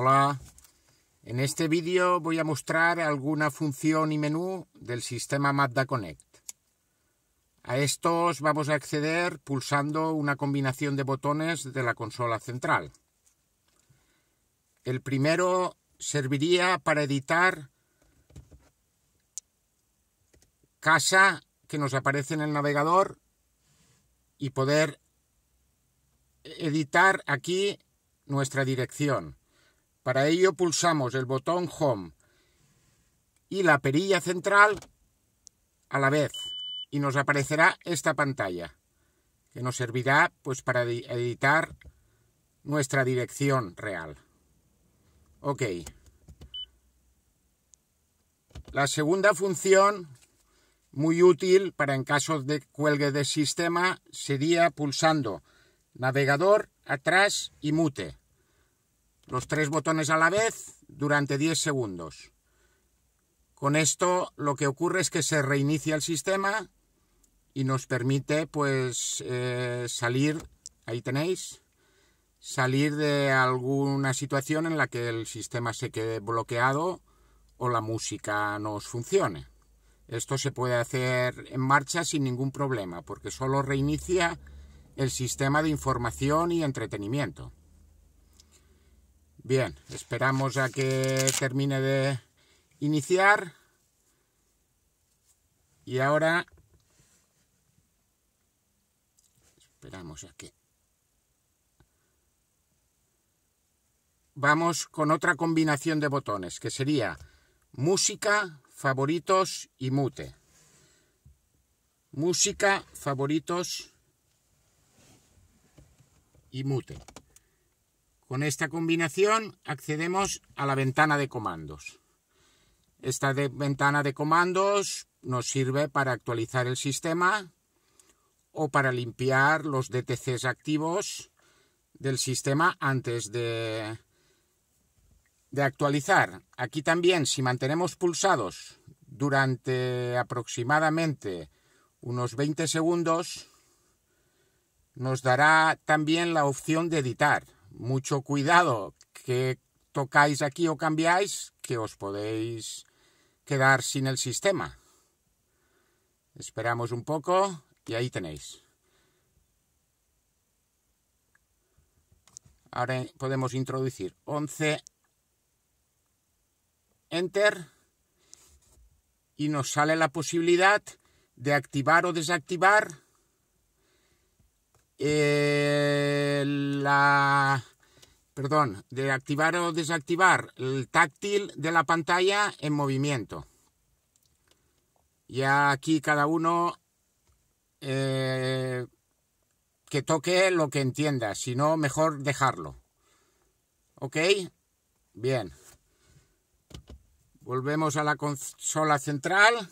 Hola, en este vídeo voy a mostrar alguna función y menú del sistema Mazda Connect. A estos vamos a acceder pulsando una combinación de botones de la consola central. El primero serviría para editar casa que nos aparece en el navegador y poder editar aquí nuestra dirección. Para ello pulsamos el botón Home y la perilla central a la vez y nos aparecerá esta pantalla que nos servirá pues para editar nuestra dirección real. Ok. La segunda función muy útil para en caso de cuelgue de sistema sería pulsando navegador atrás y mute los tres botones a la vez durante 10 segundos. Con esto lo que ocurre es que se reinicia el sistema y nos permite pues eh, salir, ahí tenéis, salir de alguna situación en la que el sistema se quede bloqueado o la música no os funcione. Esto se puede hacer en marcha sin ningún problema porque solo reinicia el sistema de información y entretenimiento. Bien, esperamos a que termine de iniciar. Y ahora esperamos a que... Vamos con otra combinación de botones, que sería música, favoritos y mute. Música, favoritos y mute. Con esta combinación accedemos a la ventana de comandos. Esta ventana de comandos nos sirve para actualizar el sistema o para limpiar los DTCs activos del sistema antes de, de actualizar. Aquí también, si mantenemos pulsados durante aproximadamente unos 20 segundos, nos dará también la opción de editar mucho cuidado que tocáis aquí o cambiáis, que os podéis quedar sin el sistema. Esperamos un poco y ahí tenéis. Ahora podemos introducir 11 Enter y nos sale la posibilidad de activar o desactivar eh, la, perdón, de activar o desactivar el táctil de la pantalla en movimiento. Ya aquí cada uno eh, que toque lo que entienda, si no, mejor dejarlo. ¿Ok? Bien. Volvemos a la consola central.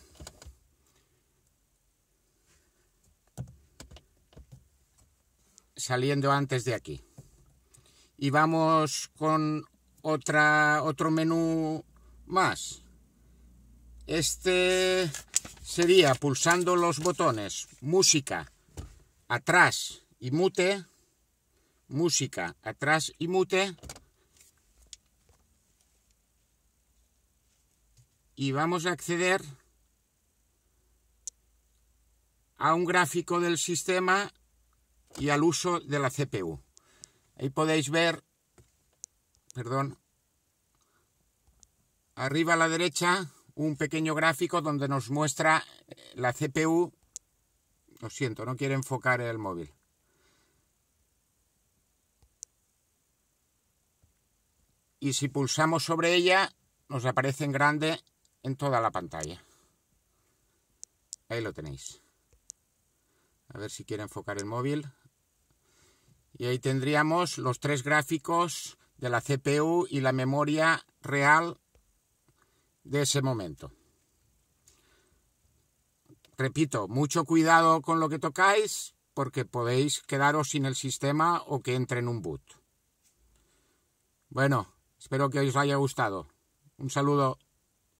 saliendo antes de aquí. Y vamos con otra, otro menú más. Este sería pulsando los botones música, atrás y mute, música, atrás y mute. Y vamos a acceder a un gráfico del sistema y al uso de la CPU. Ahí podéis ver, perdón, arriba a la derecha un pequeño gráfico donde nos muestra eh, la CPU. Lo siento, no quiere enfocar el móvil. Y si pulsamos sobre ella, nos aparece en grande en toda la pantalla. Ahí lo tenéis. A ver si quiere enfocar el móvil. Y ahí tendríamos los tres gráficos de la CPU y la memoria real de ese momento. Repito, mucho cuidado con lo que tocáis porque podéis quedaros sin el sistema o que entre en un boot. Bueno, espero que os haya gustado. Un saludo.